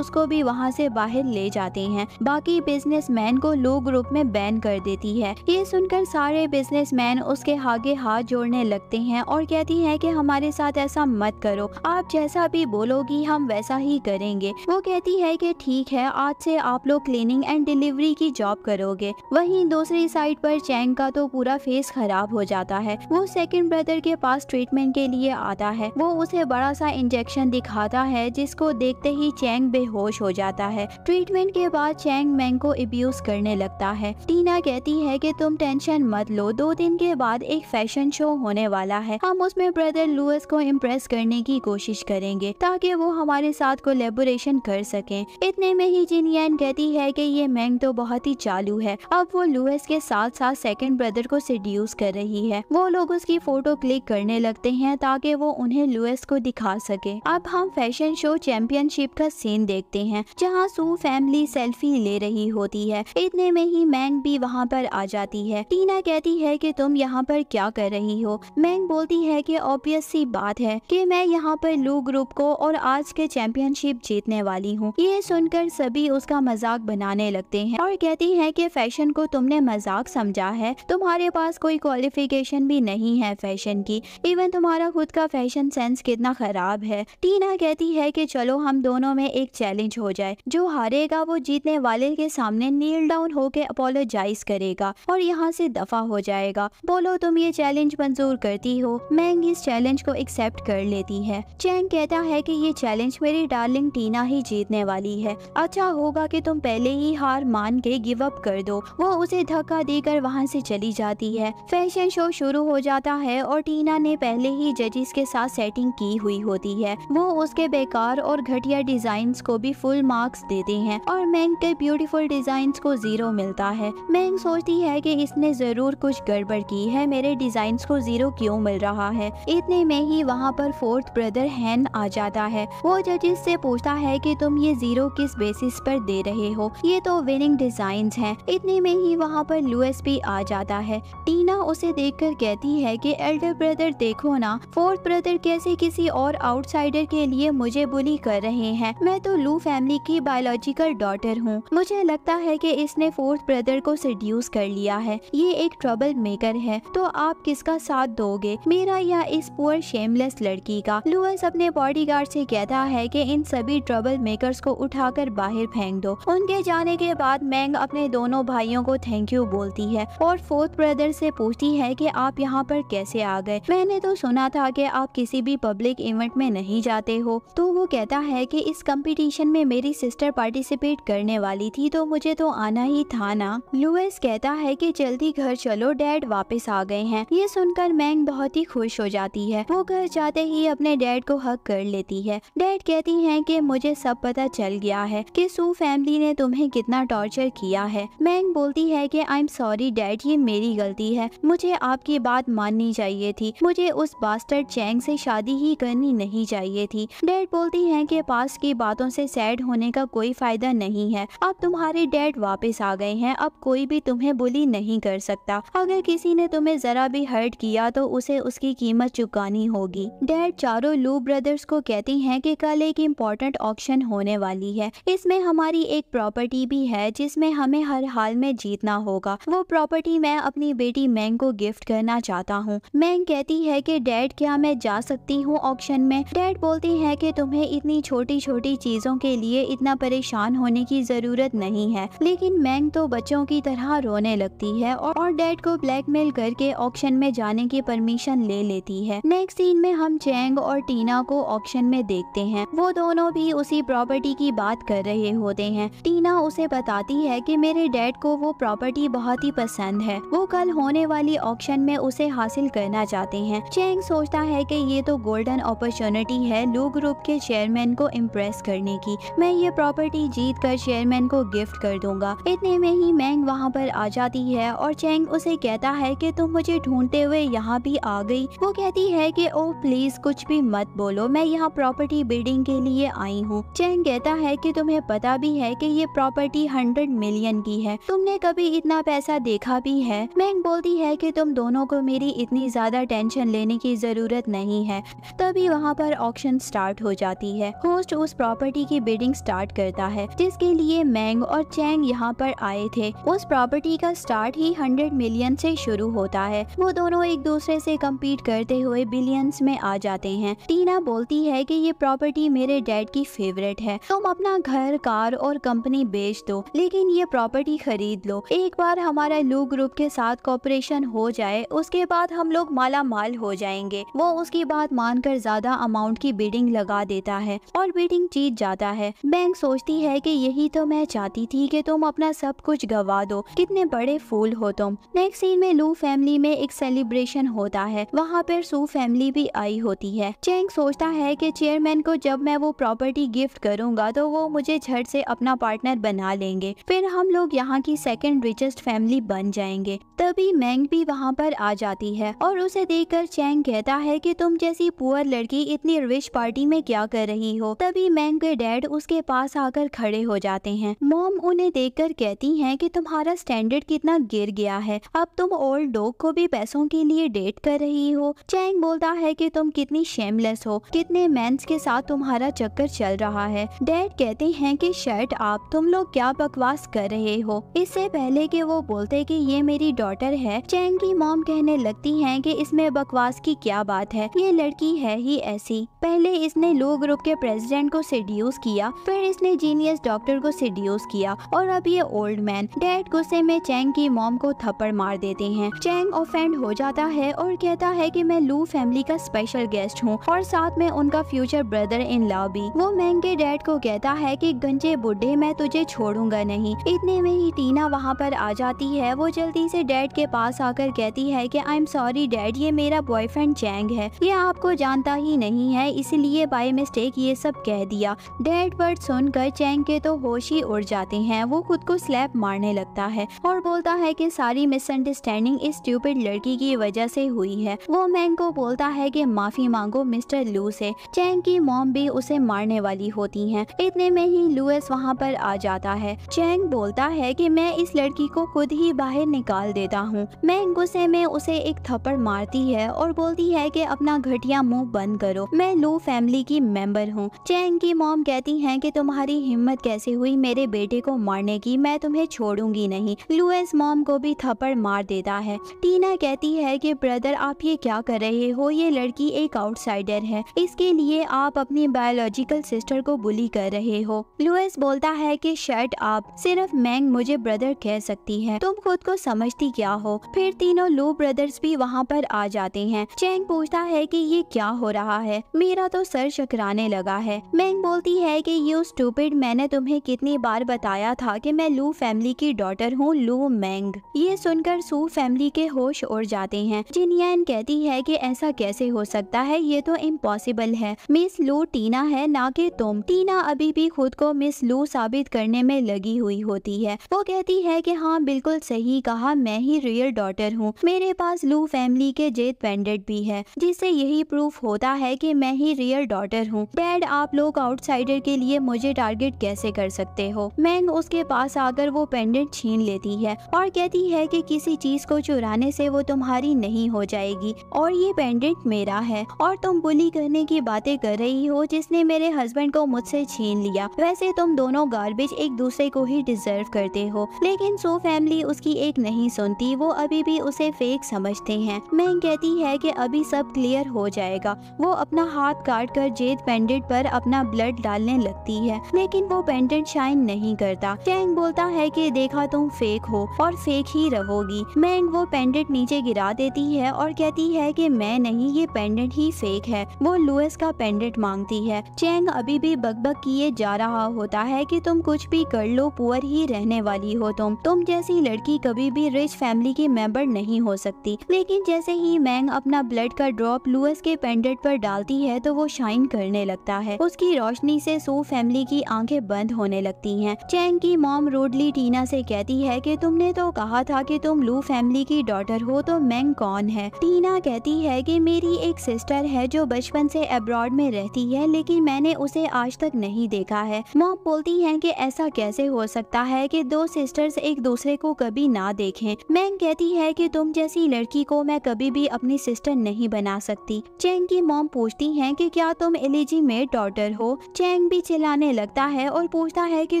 उसको भी वहाँ ऐसी बाहर ले जाते हैं बाकी बिजनेस को लो ग्रुप में बैन कर देती है ये सुनकर सारे बिजनेस बिजनेसमैन उसके आगे हाथ जोड़ने लगते हैं और कहती हैं कि हमारे साथ ऐसा मत करो आप जैसा भी बोलोगी हम वैसा ही करेंगे वो कहती है कि ठीक है आज से आप लोग क्लीनिंग एंड डिलीवरी की जॉब करोगे वहीं दूसरी साइड पर चैंग का तो पूरा फेस खराब हो जाता है वो सेकंड ब्रदर के पास ट्रीटमेंट के लिए आता है वो उसे बड़ा सा इंजेक्शन दिखाता है जिसको देखते ही चैंग बेहोश हो जाता है ट्रीटमेंट के बाद चैंग मैंग को अब्यूज करने लगता है टीना कहती है कि तुम टेंशन मत लो दो दिन के बाद एक फैशन शो होने वाला है हम उसमें ब्रदर लुइस को इम्प्रेस करने की कोशिश करेंगे ताकि वो हमारे साथ कोलेबोरेशन कर सके इतने में ही जिनियन कहती है की ये मैंग तो बहुत ही चालू है अब वो लुइस के साथ साथ सेकेंड ब्रदर को सिड्यूस कर रही है वो लोग उसकी फोटो क्लिक करने लगते है ताकि वो उन्हें लुइस को दिखा सके अब हम फैशन शो चैंपियनशिप का सीन देखते हैं जहाँ सू फैमिली सेल्फी ले रही होती है इतने में ही मैंग भी वहाँ पर आ जाती है टीना कहती है है कि तुम यहाँ पर क्या कर रही हो मैंग बोलती है कि ऑब्वियस सी बात है कि मैं यहाँ पर लू ग्रुप को और आज के चैंपियनशिप जीतने वाली हूँ ये सुनकर सभी उसका मजाक बनाने लगते हैं और कहती है कि फैशन को तुमने मजाक समझा है तुम्हारे पास कोई क्वालिफिकेशन भी नहीं है फैशन की इवन तुम्हारा खुद का फैशन सेंस कितना खराब है टीना कहती है की चलो हम दोनों में एक चैलेंज हो जाए जो हारेगा वो जीतने वाले के सामने नील डाउन होकर अपोलोजाइज करेगा और यहाँ से दफा हो जाए जाएगा बोलो तुम ये चैलेंज मंजूर करती हो मैंग इस चैलेंज को एक्सेप्ट कर लेती है चैंग कहता है कि ये चैलेंज मेरी डार्लिंग टीना ही जीतने वाली है अच्छा होगा कि तुम पहले ही हार मान के गिव अप कर दो वो उसे धक्का देकर वहाँ से चली जाती है फैशन शो शुरू हो जाता है और टीना ने पहले ही जजेस के साथ सेटिंग की हुई होती है वो उसके बेकार और घटिया डिजाइन को भी फुल मार्क्स देते हैं और मैंग के ब्यूटीफुल डिजाइन को जीरो मिलता है मैंग सोचती है की इसने जरूर कुछ कुछ गड़बड़ की है मेरे डिजाइन को जीरो क्यों मिल रहा है इतने में ही वहाँ पर फोर्थ ब्रदर हैन आ जाता है वो जजेस से पूछता है कि तुम ये जीरो किस बेसिस पर दे रहे हो ये तो विनिंग डिजाइन है इतने में ही वहाँ पर लुएस भी आ जाता है टीना उसे देख कर कहती है की एल्डर ब्रदर देखो ना फोर्थ ब्रदर कैसे किसी और आउटसाइडर के लिए मुझे बुली कर रहे हैं मैं तो लू फैमिली की बायोलॉजिकल डॉटर हूँ मुझे लगता है कि इसने फोर्थ ब्रदर को सड्यूस कर लिया है ये एक ट्रबल मिसल मेकर है तो आप किसका साथ दोगे मेरा या इस पुअर शेमलेस लड़की का लुअस अपने बॉडीगार्ड से कहता है कि इन सभी ट्रबल मेकर्स को उठाकर बाहर फेंक दो उनके जाने के बाद मैंग अपने दोनों भाइयों को थैंक यू बोलती है और फोर्थ ब्रदर से पूछती है कि आप यहाँ पर कैसे आ गए मैंने तो सुना था कि आप किसी भी पब्लिक इवेंट में नहीं जाते हो तो वो कहता है कि इस कंपटीशन में मेरी सिस्टर पार्टिसिपेट करने वाली थी तो मुझे तो आना ही था ना लुएस कहता है कि जल्दी घर चलो डैड वापस आ गए हैं ये सुनकर मैंग बहुत ही खुश हो जाती है वो घर जाते ही अपने डैड को हक कर लेती है डैड कहती हैं कि मुझे सब पता चल गया है कि सू फैमिली ने तुम्हें कितना टॉर्चर किया है मैंग बोलती है कि आई एम सॉरी डैड ये मेरी गलती है मुझे आपकी बात माननी चाहिए थी मुझे उस बास्टर चैंग से शादी ही करनी नहीं चाहिए थी डैड बोलती हैं कि पास की बातों से सैड होने का कोई फायदा नहीं है अब तुम्हारे डैड वापस आ गए हैं अब कोई भी तुम्हें बुली नहीं कर सकता अगर अगर किसी ने तुम्हें जरा भी हर्ट किया तो उसे उसकी कीमत चुकानी होगी डैड चारों लू ब्रदर्स को कहती हैं कि कल एक इम्पोर्टेंट ऑक्शन होने वाली है इसमें हमारी एक प्रॉपर्टी भी है जिसमें हमें हर हाल में जीतना होगा वो प्रॉपर्टी मैं अपनी बेटी मैंग को गिफ्ट करना चाहता हूँ मैंग कहती है की डैड क्या मैं जा सकती हूँ ऑप्शन में डैड बोलती है की तुम्हें इतनी छोटी छोटी चीजों के लिए इतना परेशान होने की जरूरत नहीं है लेकिन मैंग तो बच्चों की तरह रोने लगती है और डैड को ब्लैकमेल करके ऑक्शन में जाने की परमिशन ले लेती है नेक्स्ट सीन में हम चेंग और टीना को ऑक्शन में देखते हैं वो दोनों भी उसी प्रॉपर्टी की बात कर रहे होते हैं टीना उसे बताती है कि मेरे डैड को वो प्रॉपर्टी बहुत ही पसंद है वो कल होने वाली ऑक्शन में उसे हासिल करना चाहते है चैंग सोचता है की ये तो गोल्डन अपॉर्चुनिटी है लू ग्रुप के चेयरमैन को इम्प्रेस करने की मैं ये प्रॉपर्टी जीत कर चेयरमैन को गिफ्ट कर दूंगा इतने में ही मैंग वहाँ पर आ जाती है और चैंग उसे कह कहता है कि तुम मुझे ढूंढते हुए यहाँ भी आ गई वो कहती है कि ओ प्लीज कुछ भी मत बोलो मैं यहाँ प्रॉपर्टी बिल्डिंग के लिए आई हूँ चैन कहता है कि तुम्हें पता भी है कि ये प्रॉपर्टी हंड्रेड मिलियन की है तुमने कभी इतना पैसा देखा भी है मैंग बोलती है की तुम दोनों को मेरी इतनी ज्यादा टेंशन लेने की जरूरत नहीं है तभी वहाँ पर ऑप्शन स्टार्ट हो जाती है होस्ट उस प्रॉपर्टी की बिल्डिंग स्टार्ट करता है जिसके लिए मैंग और चैंग यहाँ पर आए थे उस प्रॉपर्टी का स्टार्ट ही हंड्रेड मिलियन से शुरू होता है वो दोनों एक दूसरे से कम्पीट करते हुए बिलियंस में आ जाते हैं टीना बोलती है कि ये प्रॉपर्टी मेरे डैड की फेवरेट है तुम अपना घर कार और कंपनी बेच दो लेकिन ये प्रॉपर्टी खरीद लो एक बार हमारा लू ग्रुप के साथ कॉपरेशन हो जाए उसके बाद हम लोग माला माल हो जाएंगे वो उसकी बात मानकर ज्यादा अमाउंट की बिडिंग लगा देता है और बिडिंग जीत जाता है बैंक सोचती है कि यही तो मैं चाहती थी कि तुम अपना सब कुछ गवा दो कितने बड़े फूल हो तुम नेक्स्ट सीन में लू फैमिली में एक सेलिब्रेशन होता है वहाँ पर सू फैमिली भी आई होती है चेंग सोचता है कि चेयरमैन को जब मैं वो प्रॉपर्टी गिफ्ट करूँगा तो वो मुझे झट से अपना पार्टनर बना लेंगे फिर हम लोग यहाँ की सेकेंड रिचेस्ट फैमिली बन जाएंगे तभी मैंग भी वहाँ पर आ जाती है और उसे देख कर चैंग कहता है कि तुम जैसी पुअर लड़की इतनी रिच पार्टी में क्या कर रही हो तभी मैंग के डैड उसके पास आकर खड़े हो जाते हैं मोम उन्हें कर कहती है की तुम्हारा स्टैंडर्ड कितना गिर गया है अब तुम ओल्ड डॉग को भी पैसों के लिए डेट कर रही हो चैंग बोलता है कि तुम कितनी शेमलेस हो कितने मेंस के साथ तुम्हारा चक्कर चल रहा है डैड कहते हैं कि शर्ट आप तुम लोग क्या बकवास कर रहे हो इससे पहले कि वो बोलते कि ये मेरी डॉटर है चैंग की मॉम कहने लगती है कि इसमें बकवास की क्या बात है ये लड़की है ही ऐसी पहले इसने लो ग्रुप के प्रेसिडेंट को सीड्यूस किया फिर इसने जीनियस डॉक्टर को सिड्यूस किया और अब ये ओल्ड मैन डैड गुस्से में चैंग की मॉम को थप्पड़ मार देते हैं चैंग ऑफेंड हो जाता है और कहता है की मैं लू फैमिली का स्पेशल गेस्ट हूँ और साथ में उनका फ्यूचर ब्रदर इन लॉ भी वो मैंग के डैड को कहता है की गंजे बुढ़े मैं तुझे छोड़ूंगा नहीं इतने में ही टीना वहाँ पर आ जाती है वो जल्दी से डैड के पास आकर कहती है कि आई एम सॉरी डैड ये मेरा बॉयफ्रेंड चैंग है ये आपको जानता ही नहीं है इसलिए बाय मिस्टेक ये सब कह दिया डैड वर्ड सुनकर चैंग के तो होश ही उड़ जाते हैं वो खुद को स्लैप मारने लगता है और बोलता है कि सारी मिस मिसअंडरस्टैंडिंग इस ट्यूबिड लड़की की वजह से हुई है वो मैंग को बोलता है कि माफी मांगो मिस्टर लू से चैंग की मोम भी उसे मारने वाली होती हैं। इतने में ही लुएस वहाँ पर आ जाता है चैंग बोलता है कि मैं इस लड़की को खुद ही बाहर निकाल देता हूँ मैंग गुस्से में उसे एक थप्पड़ मारती है और बोलती है की अपना घटिया मुँह बंद करो मैं लू फैमिली की मेम्बर हूँ चैंग की मोम कहती है की तुम्हारी हिम्मत कैसे हुई मेरे बेटे को मारने की मैं तुम्हें छोड़ूंगी नहीं लुएस मोम को भी थप्पड़ मार मार देता है टीना कहती है कि ब्रदर आप ये क्या कर रहे हो ये लड़की एक आउटसाइडर है इसके लिए आप अपनी बायोलॉजिकल सिस्टर को बुली कर रहे हो लुइस बोलता है कि शर्ट आप सिर्फ मैंग मुझे ब्रदर कह सकती है तुम खुद को समझती क्या हो फिर तीनों लू ब्रदर्स भी वहाँ पर आ जाते हैं चैंग पूछता है की ये क्या हो रहा है मेरा तो सर शकराने लगा है मैंग बोलती है की यू स्टूपिड मैंने तुम्हे कितनी बार बताया था की मैं लू फैमिली की डॉटर हूँ लू मैंग ये सुनकर मासूम फैमिली के होश उड़ जाते हैं जिनियन कहती है कि ऐसा कैसे हो सकता है ये तो इम्पॉसिबल है मिस लू टीना है ना कि तुम टीना अभी भी खुद को मिस लू साबित करने में लगी हुई होती है वो कहती है कि हाँ बिल्कुल सही कहा मैं ही रियल डॉटर हूँ मेरे पास लू फैमिली के जेत पेंडेट भी है जिससे यही प्रूफ होता है की मैं ही रियल डॉटर हूँ डैड आप लोग आउटसाइडर के लिए मुझे टारगेट कैसे कर सकते हो मैंग उसके पास आकर वो पेंडेंट छीन लेती है और कहती है कि किसी चीज को चुराने से वो तुम्हारी नहीं हो जाएगी और ये पेंडेंट मेरा है और तुम बुली करने की बातें कर रही हो जिसने मेरे हस्बैंड को मुझसे छीन लिया वैसे तुम दोनों गार्बेज एक दूसरे को ही डिजर्व करते हो लेकिन सो फैमिली उसकी एक नहीं सुनती वो अभी भी उसे फेक समझते हैं मैं कहती है कि अभी सब क्लियर हो जाएगा वो अपना हाथ काट कर जेद पेंडेंट पर अपना ब्लड डालने लगती है लेकिन वो पेंडेंट शाइन नहीं करता चैंग बोलता है कि देखा तुम फेक हो और फेक ही रहोगी मैंग वो पेंडेंट नीचे गिरा देती है और कहती है कि मैं नहीं ये पेंडेंट ही फेक है वो लुइस का पेंडेंट मांगती है चेंग अभी भी बकबक किए जा रहा होता है कि तुम कुछ भी कर लो पुअर ही रहने वाली हो तुम तुम जैसी लड़की कभी भी रिच फैमिली की मेंबर नहीं हो सकती लेकिन जैसे ही मैंग अपना ब्लड का ड्रॉप लुएस के पेंडेंट पर डालती है तो वो शाइन करने लगता है उसकी रोशनी से सो फैमिली की आंखें बंद होने लगती है चैंग की मॉम रोडली टीना से कहती है कि तुमने तो कहा था कि तुम लू फैमिली की डॉटर हो तो मैंग कौन है टीना कहती है कि मेरी एक सिस्टर है जो बचपन से अब्रॉड में रहती है लेकिन मैंने उसे आज तक नहीं देखा है मॉक बोलती है कि ऐसा कैसे हो सकता है कि दो सिस्टर्स एक दूसरे को कभी ना देखें मैंग कहती है कि तुम जैसी लड़की को मैं कभी भी अपनी सिस्टर नहीं बना सकती चैंग की मॉम पूछती है की क्या तुम एलिजी में डॉटर हो चैंग भी चिल्लाने लगता है और पूछता है की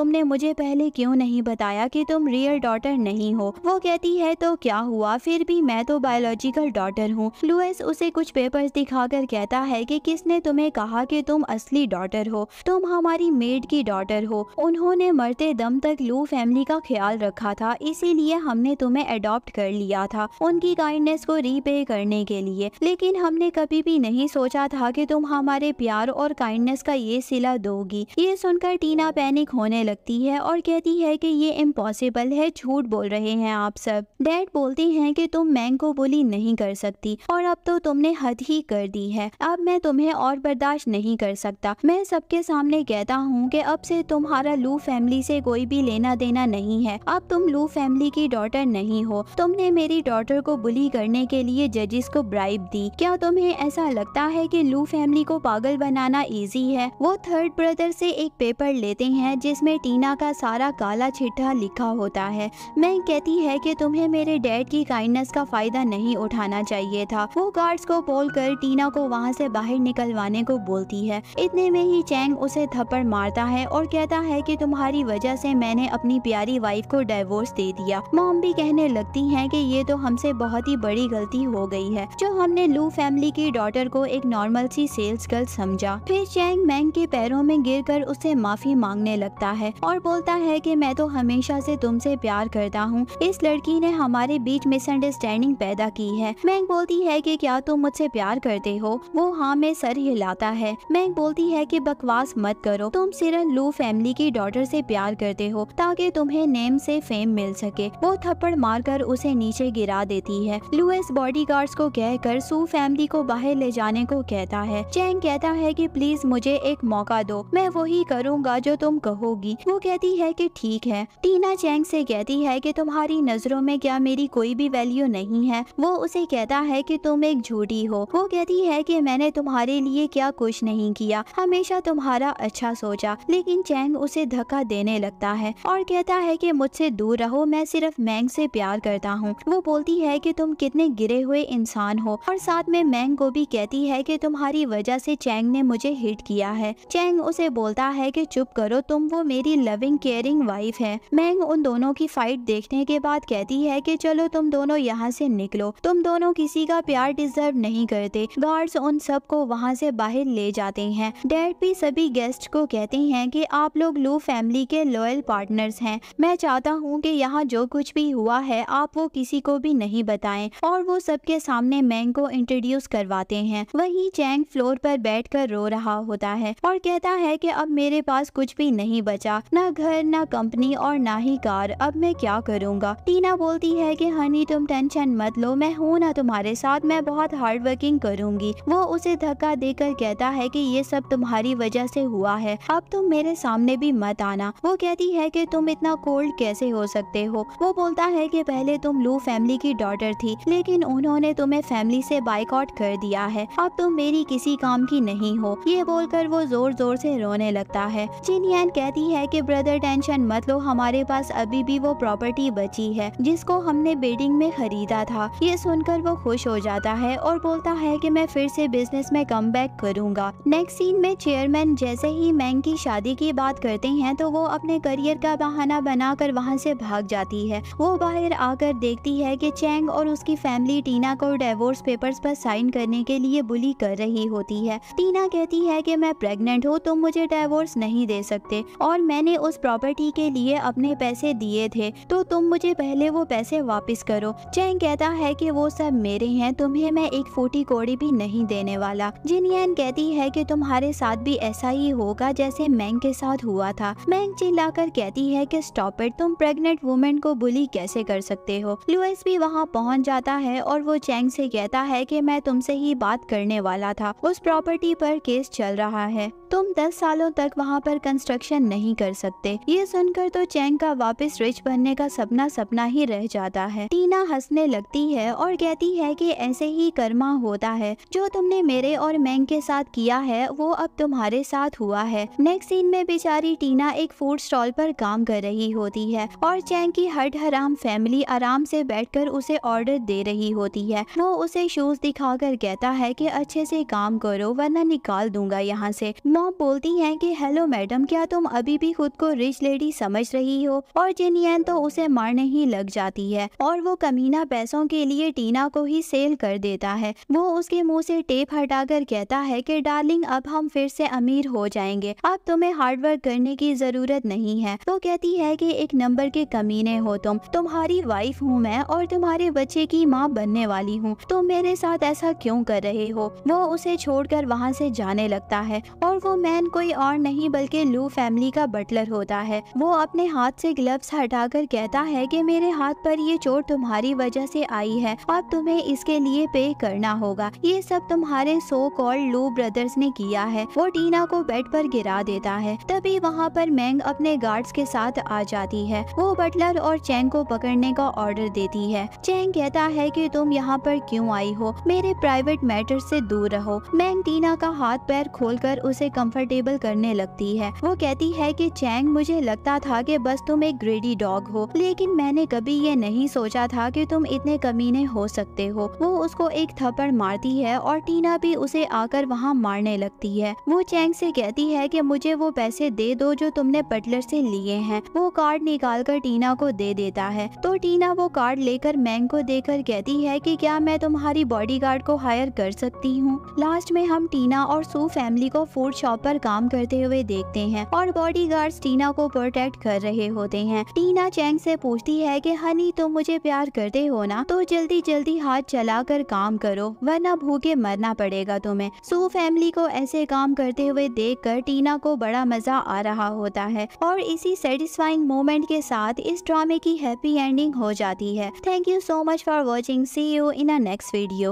तुमने मुझे पहले क्यों नहीं बताया की तुम रियल डॉटर नहीं हो वो कहती है है तो क्या हुआ फिर भी मैं तो बायोलॉजिकल डॉटर हूँ लुइस उसे कुछ पेपर्स दिखाकर कहता है कि किसने तुम्हें कहा कि तुम असली डॉटर हो तुम हमारी मेड की डॉटर हो उन्होंने मरते दम तक लू फैमिली का ख्याल रखा था इसीलिए हमने तुम्हें अडॉप्ट कर लिया था उनकी काइंडनेस को रीपे करने के लिए लेकिन हमने कभी भी नहीं सोचा था की तुम हमारे प्यार और काइंडनेस का ये सिला दोगी ये सुनकर टीना पैनिक होने लगती है और कहती है की ये इम्पॉसिबल है झूठ बोल रहे हैं आप सब डैड बोलते हैं कि तुम मैंग को बुली नहीं कर सकती और अब तो तुमने हद ही कर दी है अब मैं तुम्हें और बर्दाश्त नहीं कर सकता मैं सबके सामने कहता हूँ कि अब से तुम्हारा लू फैमिली से कोई भी लेना देना नहीं है अब तुम लू फैमिली की डॉटर नहीं हो तुमने मेरी डॉटर को बुली करने के लिए जजेस को ब्राइब दी क्या तुम्हें ऐसा लगता है की लू फैमिली को पागल बनाना ईजी है वो थर्ड ब्रदर से एक पेपर लेते हैं जिसमे टीना का सारा काला छिट्ठा लिखा होता है मैं कहती है की तुम्हें मेरे डैड की काइंडनेस का फायदा नहीं उठाना चाहिए था वो गार्ड्स को बोल कर टीना को वहाँ से बाहर निकलवाने को बोलती है इतने में ही चैंग उसे थप्पड़ मारता है और कहता है कि तुम्हारी वजह से मैंने अपनी प्यारी वाइफ को डाइवोर्स दे दिया मॉम भी कहने लगती है कि ये तो हमसे बहुत ही बड़ी गलती हो गई है जो हमने लू फैमिली की डॉटर को एक नॉर्मल सी सेल्स गर्ल समझा फिर चैंग मैंग के पैरों में गिर कर उससे माफी मांगने लगता है और बोलता है की मैं तो हमेशा से तुमसे प्यार करता हूँ इस लड़की ने हमारे बीच मिसअंडरस्टैंडिंग पैदा की है मैंग बोलती है कि क्या तुम मुझसे प्यार करते हो वो हाँ में सर हिलाता है मैंग बोलती है कि बकवास मत करो तुम सिर्फ लू फैमिली की डॉटर से प्यार करते हो ताकि तुम्हें नेम से फेम मिल सके वो थप्पड़ मारकर उसे नीचे गिरा देती है लुएस बॉडीगार्ड्स को कहकर सू फैमिली को बाहर ले जाने को कहता है चैंग कहता है की प्लीज मुझे एक मौका दो मैं वही करूँगा जो तुम कहोगी वो कहती है की ठीक है टीना चैंग से कहती है की तुम्हारी नजरों में क्या क्या मेरी कोई भी वैल्यू नहीं है वो उसे कहता है कि तुम एक झूठी हो वो कहती है कि मैंने तुम्हारे लिए क्या कुछ नहीं किया हमेशा तुम्हारा अच्छा सोचा लेकिन चैंग उसे धक्का देने लगता है और कहता है की मुझसे दूर रहो मैं सिर्फ मैंग से प्यार करता हूँ वो बोलती है कि तुम कितने गिरे हुए इंसान हो और साथ में मैंग को भी कहती है की तुम्हारी वजह से चैंग ने मुझे हिट किया है चैंग उसे बोलता है कि चुप करो तुम वो मेरी लविंग केयरिंग वाइफ है मैंग उन दोनों की फाइट देखने के बाद कहती है है कि चलो तुम दोनों यहाँ से निकलो तुम दोनों किसी का प्यार डिजर्व नहीं करते गार्ड्स उन सबको वहाँ से बाहर ले जाते हैं डैड भी सभी गेस्ट को कहते हैं कि आप लोग लू फैमिली के लॉयल पार्टनर्स हैं मैं चाहता हूँ कि यहाँ जो कुछ भी हुआ है आप वो किसी को भी नहीं बताएं और वो सबके सामने मैंग को इंट्रोड्यूस करवाते हैं वही चैंग फ्लोर पर कर रो रहा होता है और कहता है की अब मेरे पास कुछ भी नहीं बचा न घर न कंपनी और न ही कार अब मैं क्या करूँगा टीना बोलती कहती है कि हनी तुम टेंशन मत लो मैं हूँ ना तुम्हारे साथ मैं बहुत हार्ड वर्किंग करूँगी वो उसे धक्का देकर कहता है कि ये सब तुम्हारी वजह से हुआ है अब तुम मेरे सामने भी मत आना वो कहती है कि तुम इतना कोल्ड कैसे हो सकते हो वो बोलता है कि पहले तुम लू फैमिली की डॉटर थी लेकिन उन्होंने तुम्हें फैमिली से बाइकआउट कर दिया है अब तुम मेरी किसी काम की नहीं हो ये बोलकर वो जोर जोर से रोने लगता है चिनियन कहती है कि ब्रदर टेंशन मत लो हमारे पास अभी भी वो प्रॉपर्टी बची है जिसको को हमने बिल्डिंग में खरीदा था ये सुनकर वो खुश हो जाता है और बोलता है कि मैं फिर से बिजनेस में कम बैक करूंगा नेक्स्ट सीन में चेयरमैन जैसे ही मैंग की शादी की बात करते हैं तो वो अपने करियर का बहाना बनाकर वहाँ से भाग जाती है वो बाहर आकर देखती है की चैंग और उसकी फैमिली टीना को डेवोर्स पेपर पर साइन करने के लिए बुली कर रही होती है टीना कहती है की मैं प्रेगनेंट हूँ तुम मुझे डेवोर्स नहीं दे सकते और मैंने उस प्रॉपर्टी के लिए अपने पैसे दिए थे तो तुम मुझे पहले वो पैसे पैसे वापस करो चैंग कहता है कि वो सब मेरे हैं तुम्हें मैं एक फूटी कोड़ी भी नहीं देने वाला जिनियन कहती है कि तुम्हारे साथ भी ऐसा ही होगा जैसे मैंग के साथ हुआ था मैंग चिल्लाकर कहती है कि स्टॉप इट तुम प्रेग्नेंट वुमेन को बुली कैसे कर सकते हो लुइस भी वहाँ पहुँच जाता है और वो चैंग से कहता है की मैं तुमसे ही बात करने वाला था उस प्रॉपर्टी पर केस चल रहा है तुम दस सालों तक वहाँ पर कंस्ट्रक्शन नहीं कर सकते ये सुनकर तो चैंग का वापस रिच बनने का सपना सपना ही रह जाता है टीना हंसने लगती है और कहती है कि ऐसे ही कर्मा होता है जो तुमने मेरे और मैंग के साथ किया है वो अब तुम्हारे साथ हुआ है नेक्स्ट सीन में बेचारी टीना एक फूड स्टॉल पर काम कर रही होती है और चैंग की हट हराम फैमिली आराम से कर उसे ऑर्डर दे रही होती है वो उसे शूज कर कहता है की अच्छे से काम करो वरना निकाल दूंगा यहाँ से मॉम तो बोलती हैं कि हेलो मैडम क्या तुम अभी भी खुद को रिच लेडी समझ रही हो और जिनियन तो उसे मारने ही लग जाती है और वो कमीना पैसों के लिए टीना को ही सेल कर देता है वो उसके मुंह से टेप हटाकर कहता है कि डार्लिंग अब हम फिर से अमीर हो जाएंगे अब तुम्हें हार्डवर्क करने की जरूरत नहीं है वो तो कहती है कि एक नंबर के कमीने हो तुम तुम्हारी वाइफ हूँ मैं और तुम्हारे बच्चे की माँ बनने वाली हूँ तुम मेरे साथ ऐसा क्यों कर रहे हो वो उसे छोड़कर वहाँ से जाने लगता है और वो वो मैन कोई और नहीं बल्कि लू फैमिली का बटलर होता है वो अपने हाथ से ग्लव्स हटाकर कहता है कि मेरे हाथ पर ये चोट तुम्हारी वजह से आई है और तुम्हें इसके लिए पे करना होगा ये सब तुम्हारे सो कॉल्ड लू ब्रदर्स ने किया है वो टीना को बेड पर गिरा देता है तभी वहाँ पर मैंग अपने गार्ड्स के साथ आ जाती है वो बटलर और चैंग को पकड़ने का ऑर्डर देती है चैंग कहता है कि तुम यहाँ पर क्यों आई हो मेरे प्राइवेट मैटर से दूर रहो मैंग टीना का हाथ पैर खोलकर उसे कंफर्टेबल करने लगती है वो कहती है कि चैंग मुझे लगता था कि बस तुम एक ग्रेडी डॉग हो लेकिन मैंने कभी ये नहीं सोचा था कि तुम इतने कमीने हो सकते हो वो उसको एक थप्पड़ मारती है और टीना भी उसे आकर वहाँ मारने लगती है वो चैंग से कहती है कि मुझे वो पैसे दे दो जो तुमने बटलर से लिए हैं वो कार्ड निकाल कर टीना को दे देता है तो टीना वो कार्ड लेकर मैंग को देकर कहती है कि क्या मैं तुम्हारी बॉडीगार्ड को हायर कर सकती हूँ लास्ट में हम टीना और सू फैमिली को फूड शॉप शॉप पर काम करते हुए देखते हैं और बॉडीगार्ड्स टीना को प्रोटेक्ट कर रहे होते हैं टीना चैंग से पूछती है कि हनी तुम मुझे प्यार करते हो ना तो जल्दी जल्दी हाथ चलाकर काम करो वरना भूखे मरना पड़ेगा तुम्हें सू फैमिली को ऐसे काम करते हुए देख कर टीना को बड़ा मजा आ रहा होता है और इसी सेटिस्फाइंग मोमेंट के साथ इस ड्रामे की हैप्पी एंडिंग हो जाती है thank you so much for watching see you in a next video